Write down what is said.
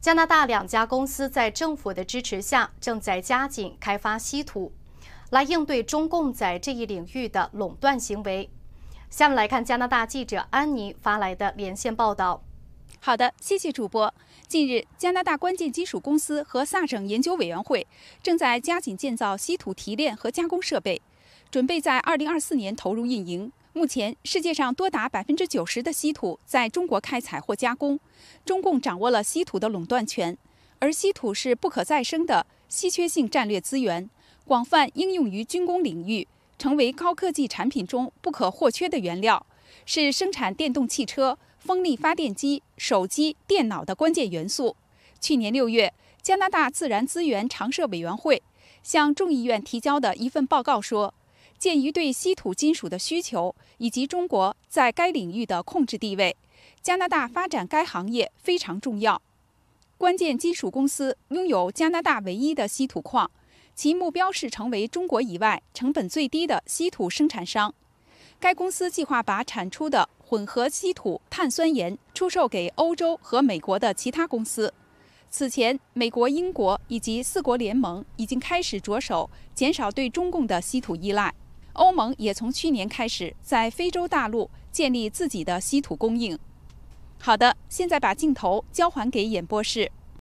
加拿大两家公司在政府的支持下，正在加紧开发稀土，来应对中共在这一领域的垄断行为。下面来看加拿大记者安妮发来的连线报道。好的，谢谢主播。近日，加拿大关键金属公司和萨省研究委员会正在加紧建造稀土提炼和加工设备，准备在二零二四年投入运营。目前，世界上多达百分之九十的稀土在中国开采或加工，中共掌握了稀土的垄断权。而稀土是不可再生的稀缺性战略资源，广泛应用于军工领域，成为高科技产品中不可或缺的原料，是生产电动汽车、风力发电机、手机、电脑的关键元素。去年六月，加拿大自然资源常设委员会向众议院提交的一份报告说。鉴于对稀土金属的需求以及中国在该领域的控制地位，加拿大发展该行业非常重要。关键金属公司拥有加拿大唯一的稀土矿，其目标是成为中国以外成本最低的稀土生产商。该公司计划把产出的混合稀土碳酸盐出售给欧洲和美国的其他公司。此前，美国、英国以及四国联盟已经开始着手减少对中共的稀土依赖。欧盟也从去年开始在非洲大陆建立自己的稀土供应。好的，现在把镜头交还给演播室。